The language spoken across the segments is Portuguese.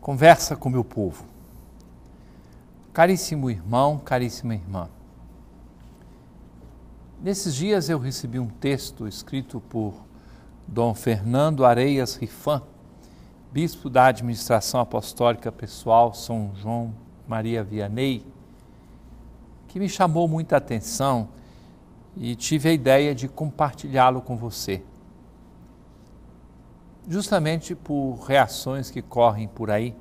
Conversa com meu povo. Caríssimo irmão, caríssima irmã. Nesses dias eu recebi um texto escrito por Dom Fernando Areias Rifan, bispo da Administração Apostólica Pessoal São João Maria Vianney, que me chamou muita atenção e tive a ideia de compartilhá-lo com você justamente por reações que correm por aí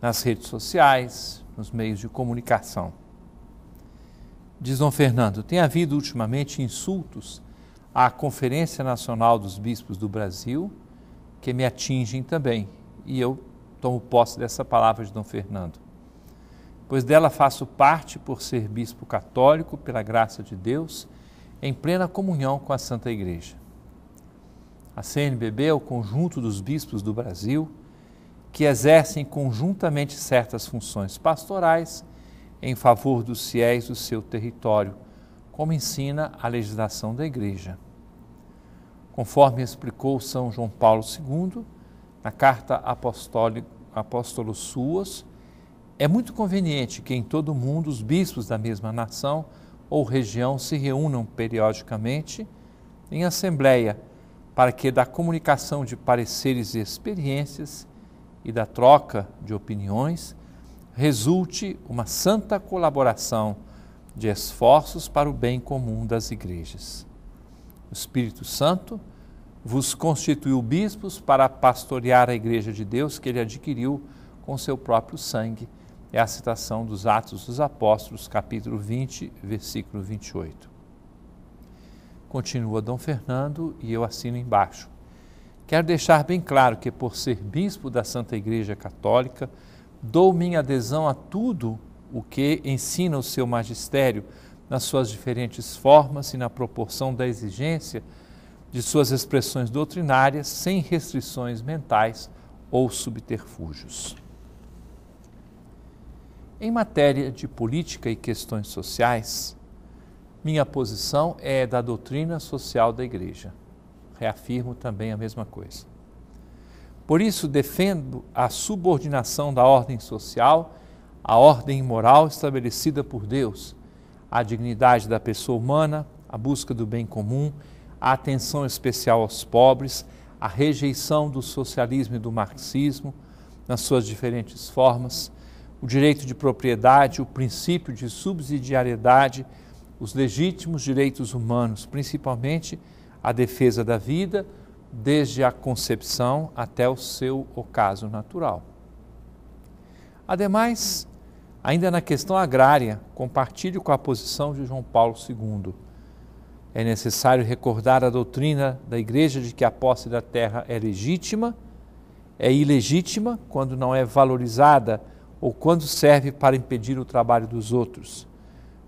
nas redes sociais, nos meios de comunicação. Diz Dom Fernando: tem havido ultimamente insultos à Conferência Nacional dos Bispos do Brasil que me atingem também, e eu tomo posse dessa palavra de Dom Fernando. Pois dela faço parte por ser bispo católico, pela graça de Deus, em plena comunhão com a Santa Igreja. A CNBB é o conjunto dos bispos do Brasil que exercem conjuntamente certas funções pastorais em favor dos fiéis do seu território, como ensina a legislação da Igreja. Conforme explicou São João Paulo II, na carta Apóstolo Suas, é muito conveniente que em todo o mundo os bispos da mesma nação ou região se reúnam periodicamente em assembleia para que da comunicação de pareceres e experiências e da troca de opiniões resulte uma santa colaboração de esforços para o bem comum das igrejas. O Espírito Santo vos constituiu bispos para pastorear a igreja de Deus que ele adquiriu com seu próprio sangue. É a citação dos Atos dos Apóstolos, capítulo 20, versículo 28. Continua Dom Fernando e eu assino embaixo. Quero deixar bem claro que, por ser bispo da Santa Igreja Católica, dou minha adesão a tudo o que ensina o seu magistério, nas suas diferentes formas e na proporção da exigência de suas expressões doutrinárias, sem restrições mentais ou subterfúgios. Em matéria de política e questões sociais, minha posição é da doutrina social da Igreja. Reafirmo também a mesma coisa. Por isso, defendo a subordinação da ordem social à ordem moral estabelecida por Deus, a dignidade da pessoa humana, a busca do bem comum, a atenção especial aos pobres, a rejeição do socialismo e do marxismo nas suas diferentes formas, o direito de propriedade, o princípio de subsidiariedade os legítimos direitos humanos, principalmente a defesa da vida, desde a concepção até o seu ocaso natural. Ademais, ainda na questão agrária, compartilho com a posição de João Paulo II. É necessário recordar a doutrina da Igreja de que a posse da terra é legítima, é ilegítima quando não é valorizada ou quando serve para impedir o trabalho dos outros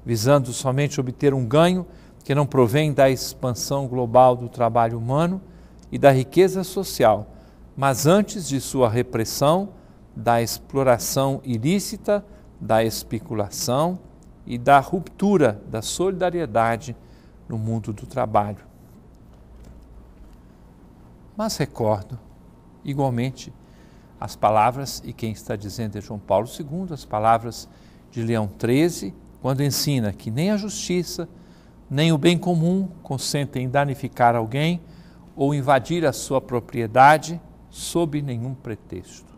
visando somente obter um ganho que não provém da expansão global do trabalho humano e da riqueza social, mas antes de sua repressão, da exploração ilícita, da especulação e da ruptura da solidariedade no mundo do trabalho. Mas recordo, igualmente, as palavras, e quem está dizendo é João Paulo II, as palavras de Leão XIII, quando ensina que nem a justiça, nem o bem comum consentem em danificar alguém ou invadir a sua propriedade sob nenhum pretexto.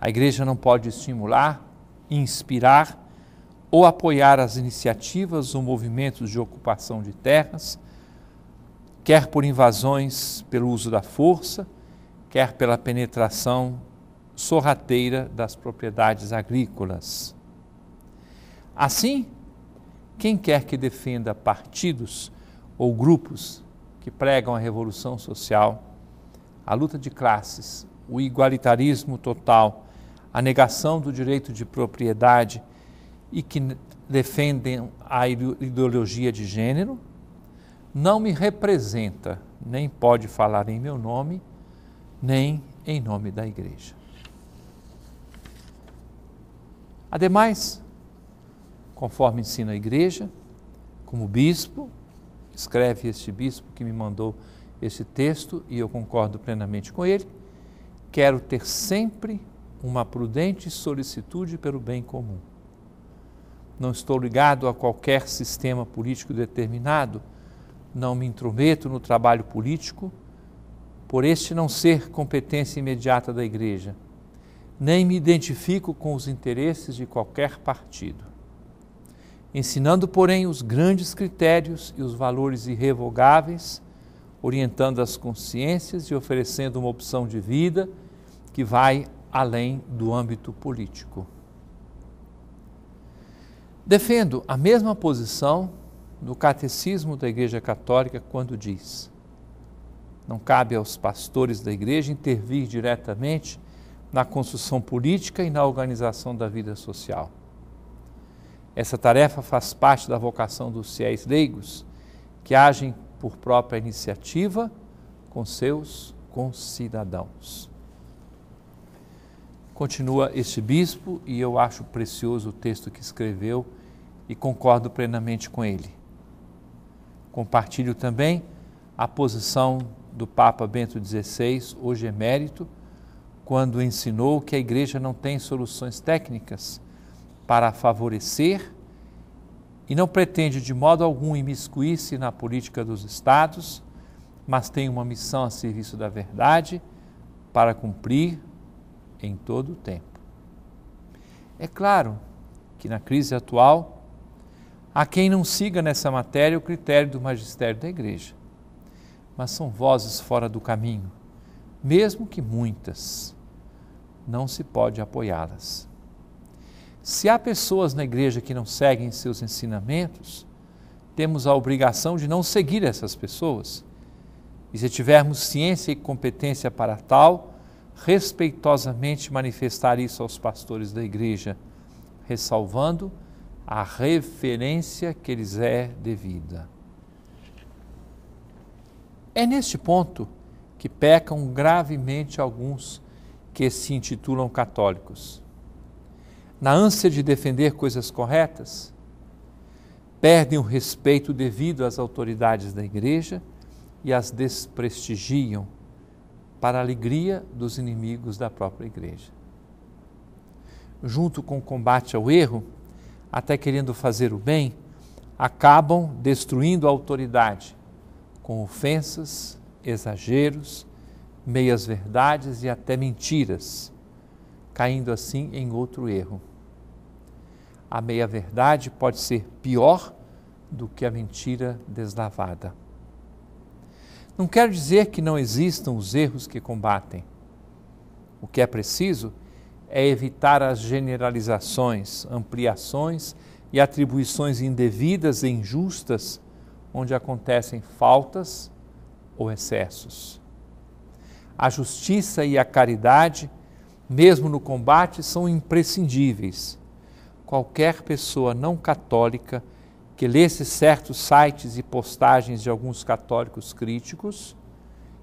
A igreja não pode estimular, inspirar ou apoiar as iniciativas ou movimentos de ocupação de terras, quer por invasões pelo uso da força, quer pela penetração sorrateira das propriedades agrícolas. Assim, quem quer que defenda partidos ou grupos que pregam a revolução social, a luta de classes, o igualitarismo total, a negação do direito de propriedade e que defendem a ideologia de gênero, não me representa, nem pode falar em meu nome, nem em nome da igreja. Ademais, conforme ensina a igreja, como bispo, escreve este bispo que me mandou este texto e eu concordo plenamente com ele. Quero ter sempre uma prudente solicitude pelo bem comum. Não estou ligado a qualquer sistema político determinado, não me intrometo no trabalho político, por este não ser competência imediata da Igreja. Nem me identifico com os interesses de qualquer partido ensinando, porém, os grandes critérios e os valores irrevogáveis, orientando as consciências e oferecendo uma opção de vida que vai além do âmbito político. Defendo a mesma posição do Catecismo da Igreja Católica quando diz: não cabe aos pastores da Igreja intervir diretamente na construção política e na organização da vida social. Essa tarefa faz parte da vocação dos fiéis leigos, que agem por própria iniciativa com seus concidadãos. Continua este bispo, e eu acho precioso o texto que escreveu e concordo plenamente com ele. Compartilho também a posição do Papa Bento XVI, hoje emérito, quando ensinou que a igreja não tem soluções técnicas para favorecer e não pretende de modo algum imiscuir-se na política dos estados, mas tem uma missão a serviço da verdade para cumprir em todo o tempo. É claro que na crise atual há quem não siga nessa matéria o critério do magistério da igreja, mas são vozes fora do caminho, mesmo que muitas, não se pode apoiá-las. Se há pessoas na igreja que não seguem seus ensinamentos, temos a obrigação de não seguir essas pessoas. E se tivermos ciência e competência para tal, respeitosamente manifestar isso aos pastores da igreja, ressalvando a referência que lhes é devida. É neste ponto que pecam gravemente alguns que se intitulam católicos na ânsia de defender coisas corretas, perdem o respeito devido às autoridades da igreja e as desprestigiam para a alegria dos inimigos da própria igreja. Junto com o combate ao erro, até querendo fazer o bem, acabam destruindo a autoridade com ofensas, exageros, meias-verdades e até mentiras, caindo assim em outro erro. A meia-verdade pode ser pior do que a mentira deslavada. Não quero dizer que não existam os erros que combatem. O que é preciso é evitar as generalizações, ampliações e atribuições indevidas e injustas onde acontecem faltas ou excessos. A justiça e a caridade, mesmo no combate, são imprescindíveis qualquer pessoa não católica que lesse certos sites e postagens de alguns católicos críticos,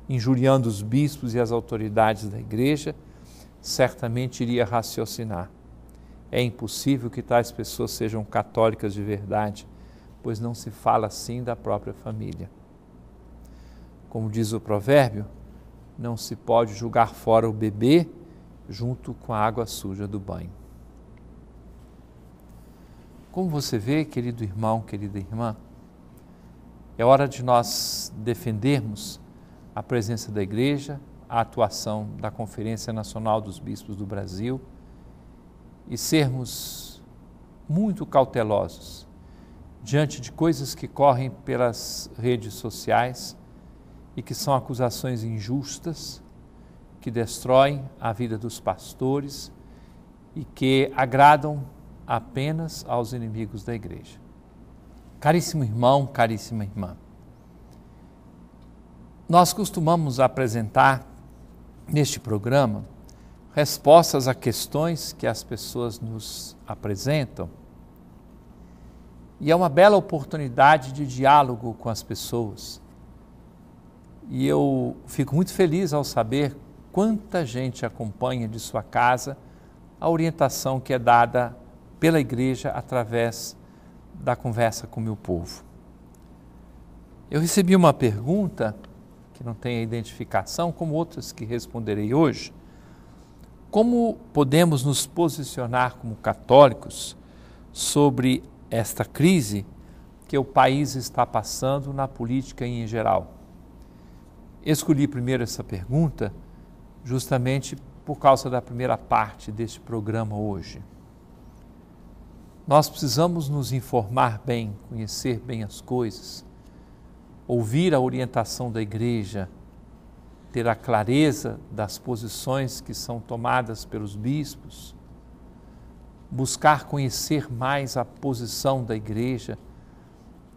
injuriando os bispos e as autoridades da igreja, certamente iria raciocinar. É impossível que tais pessoas sejam católicas de verdade, pois não se fala assim da própria família. Como diz o provérbio, não se pode julgar fora o bebê junto com a água suja do banho. Como você vê, querido irmão, querida irmã, é hora de nós defendermos a presença da Igreja, a atuação da Conferência Nacional dos Bispos do Brasil e sermos muito cautelosos diante de coisas que correm pelas redes sociais e que são acusações injustas, que destroem a vida dos pastores e que agradam apenas aos inimigos da igreja. Caríssimo irmão, caríssima irmã, nós costumamos apresentar neste programa respostas a questões que as pessoas nos apresentam. E é uma bela oportunidade de diálogo com as pessoas. E eu fico muito feliz ao saber quanta gente acompanha de sua casa a orientação que é dada pela igreja através da conversa com o meu povo. Eu recebi uma pergunta que não tem a identificação, como outras que responderei hoje. Como podemos nos posicionar como católicos sobre esta crise que o país está passando na política em geral? Escolhi primeiro essa pergunta justamente por causa da primeira parte deste programa hoje. Nós precisamos nos informar bem, conhecer bem as coisas, ouvir a orientação da igreja, ter a clareza das posições que são tomadas pelos bispos, buscar conhecer mais a posição da igreja,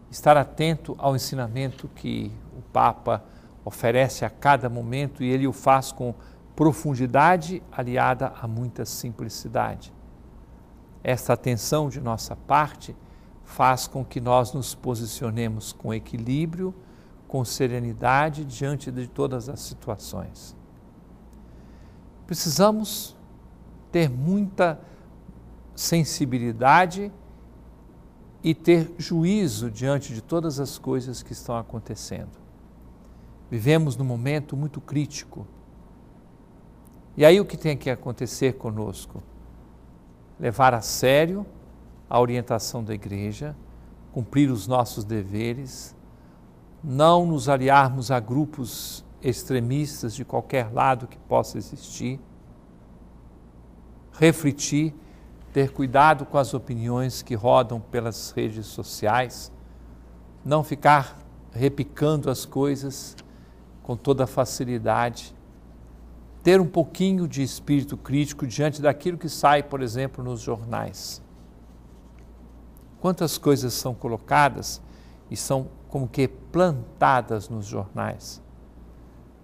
estar atento ao ensinamento que o Papa oferece a cada momento e ele o faz com profundidade aliada a muita simplicidade essa atenção de nossa parte faz com que nós nos posicionemos com equilíbrio, com serenidade diante de todas as situações. Precisamos ter muita sensibilidade e ter juízo diante de todas as coisas que estão acontecendo. Vivemos num momento muito crítico. E aí o que tem que acontecer conosco? levar a sério a orientação da igreja, cumprir os nossos deveres, não nos aliarmos a grupos extremistas de qualquer lado que possa existir, refletir, ter cuidado com as opiniões que rodam pelas redes sociais, não ficar repicando as coisas com toda facilidade ter um pouquinho de espírito crítico diante daquilo que sai, por exemplo, nos jornais. Quantas coisas são colocadas e são como que plantadas nos jornais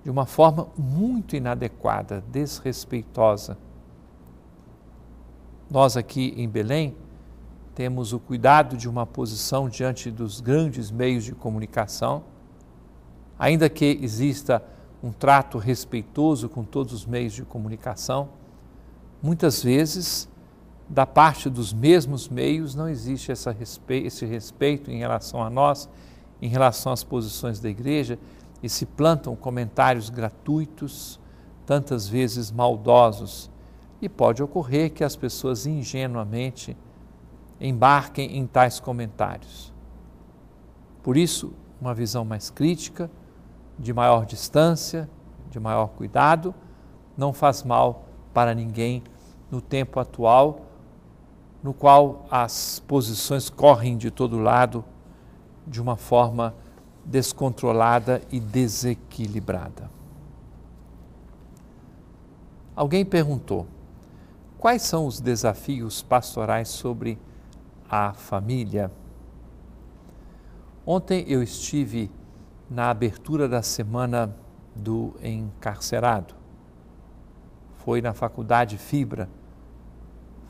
de uma forma muito inadequada, desrespeitosa. Nós aqui em Belém temos o cuidado de uma posição diante dos grandes meios de comunicação, ainda que exista um trato respeitoso com todos os meios de comunicação, muitas vezes, da parte dos mesmos meios, não existe respe esse respeito em relação a nós, em relação às posições da igreja, e se plantam comentários gratuitos, tantas vezes maldosos. E pode ocorrer que as pessoas ingenuamente embarquem em tais comentários. Por isso, uma visão mais crítica, de maior distância, de maior cuidado, não faz mal para ninguém no tempo atual, no qual as posições correm de todo lado de uma forma descontrolada e desequilibrada. Alguém perguntou: quais são os desafios pastorais sobre a família? Ontem eu estive na abertura da semana do encarcerado. Foi na Faculdade Fibra.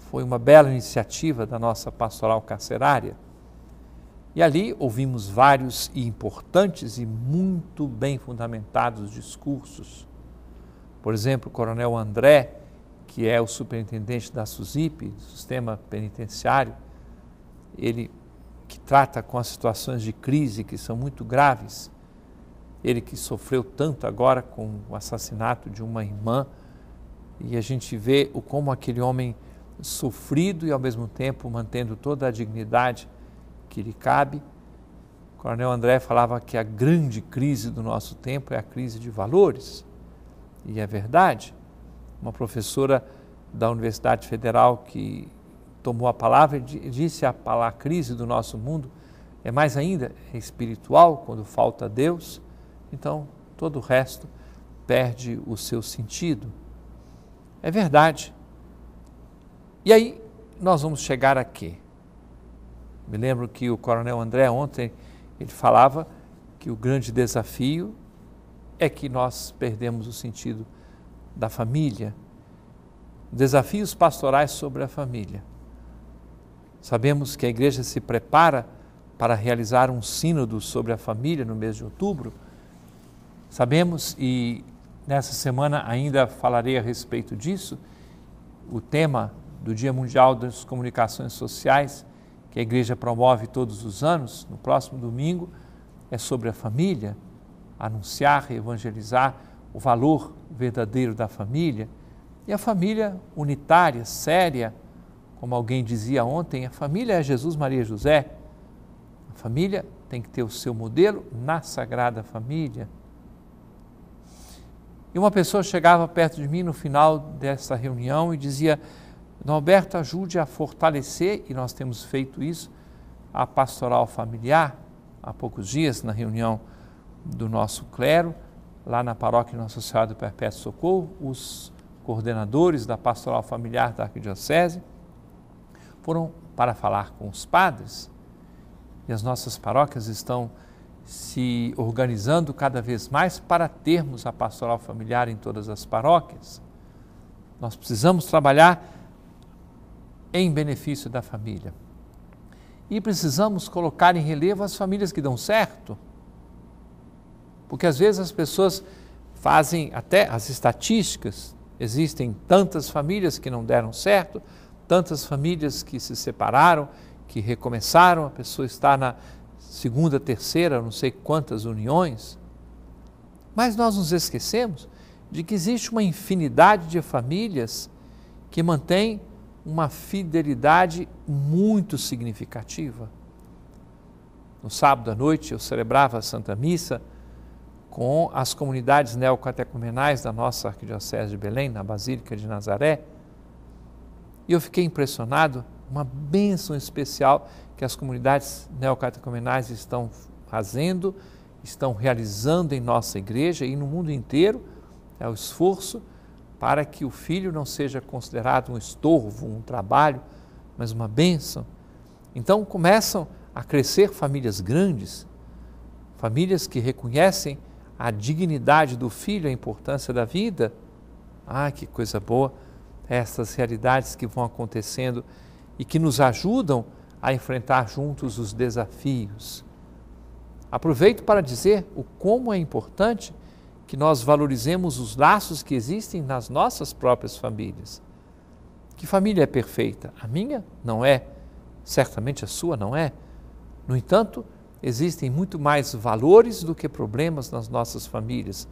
Foi uma bela iniciativa da nossa pastoral carcerária. E ali ouvimos vários e importantes e muito bem fundamentados discursos. Por exemplo, o Coronel André, que é o superintendente da SUSIP, Sistema Penitenciário, ele que trata com as situações de crise que são muito graves, ele que sofreu tanto agora com o assassinato de uma irmã, e a gente vê o como aquele homem sofrido e ao mesmo tempo mantendo toda a dignidade que lhe cabe. O Coronel André falava que a grande crise do nosso tempo é a crise de valores. E é verdade. Uma professora da Universidade Federal que tomou a palavra e disse a palavra crise do nosso mundo é mais ainda é espiritual quando falta Deus então todo o resto perde o seu sentido. É verdade. E aí nós vamos chegar aqui. Me lembro que o Coronel André ontem ele falava que o grande desafio é que nós perdemos o sentido da família. Desafios pastorais sobre a família. Sabemos que a igreja se prepara para realizar um sínodo sobre a família no mês de outubro Sabemos, e nessa semana ainda falarei a respeito disso, o tema do Dia Mundial das Comunicações Sociais, que a igreja promove todos os anos, no próximo domingo, é sobre a família, anunciar e evangelizar o valor verdadeiro da família. E a família unitária, séria, como alguém dizia ontem, a família é Jesus, Maria José. A família tem que ter o seu modelo na Sagrada Família. E uma pessoa chegava perto de mim no final dessa reunião e dizia: Norberto, ajude a fortalecer, e nós temos feito isso, a pastoral familiar. Há poucos dias, na reunião do nosso clero, lá na paróquia Nossa Senhora do Perpétuo Socorro, os coordenadores da pastoral familiar da Arquidiocese foram para falar com os padres, e as nossas paróquias estão se organizando cada vez mais para termos a pastoral familiar em todas as paróquias. Nós precisamos trabalhar em benefício da família. E precisamos colocar em relevo as famílias que dão certo. Porque às vezes as pessoas fazem até as estatísticas, existem tantas famílias que não deram certo, tantas famílias que se separaram, que recomeçaram, a pessoa está na segunda, terceira, não sei quantas uniões. Mas nós nos esquecemos de que existe uma infinidade de famílias que mantém uma fidelidade muito significativa. No sábado à noite eu celebrava a Santa Missa com as comunidades neocatecumenais da nossa Arquidiocese de Belém, na Basílica de Nazaré, e eu fiquei impressionado uma bênção especial que as comunidades neocatecumenais estão fazendo, estão realizando em nossa igreja e no mundo inteiro, é o esforço para que o filho não seja considerado um estorvo, um trabalho, mas uma bênção. Então começam a crescer famílias grandes, famílias que reconhecem a dignidade do filho, a importância da vida. Ah, que coisa boa! Essas realidades que vão acontecendo e que nos ajudam a enfrentar juntos os desafios. Aproveito para dizer o como é importante que nós valorizemos os laços que existem nas nossas próprias famílias. Que família é perfeita? A minha não é, certamente a sua não é. No entanto, existem muito mais valores do que problemas nas nossas famílias.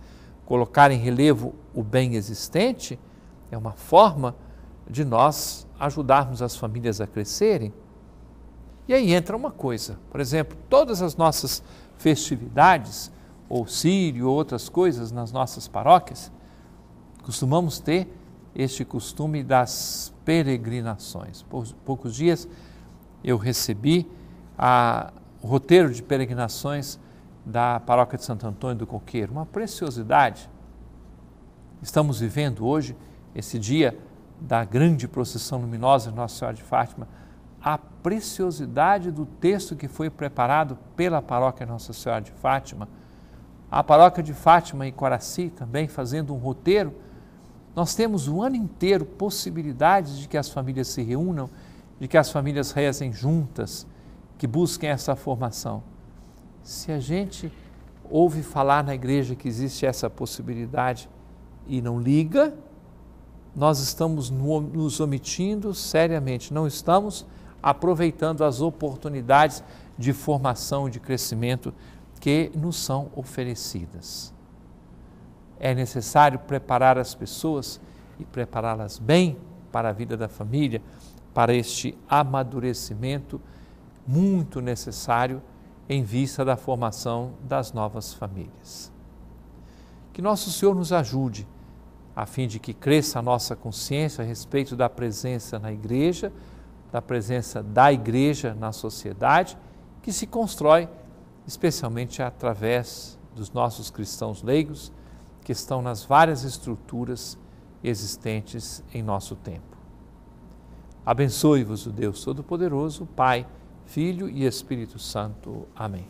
Colocar em relevo o bem existente é uma forma de de nós ajudarmos as famílias a crescerem. E aí entra uma coisa, por exemplo, todas as nossas festividades, ou sírio, ou outras coisas nas nossas paróquias, costumamos ter este costume das peregrinações. poucos dias eu recebi a, o roteiro de peregrinações da paróquia de Santo Antônio do Coqueiro, uma preciosidade. Estamos vivendo hoje esse dia da grande procissão luminosa de Nossa Senhora de Fátima, a preciosidade do texto que foi preparado pela paróquia Nossa Senhora de Fátima, a paróquia de Fátima e Coraci também fazendo um roteiro, nós temos o ano inteiro possibilidades de que as famílias se reúnam, de que as famílias rezem juntas, que busquem essa formação. Se a gente ouve falar na igreja que existe essa possibilidade e não liga, nós estamos nos omitindo seriamente, não estamos aproveitando as oportunidades de formação, de crescimento que nos são oferecidas. É necessário preparar as pessoas e prepará-las bem para a vida da família, para este amadurecimento muito necessário em vista da formação das novas famílias. Que Nosso Senhor nos ajude a fim de que cresça a nossa consciência a respeito da presença na igreja, da presença da igreja na sociedade, que se constrói especialmente através dos nossos cristãos leigos que estão nas várias estruturas existentes em nosso tempo. Abençoe-vos o Deus Todo-Poderoso, Pai, Filho e Espírito Santo. Amém.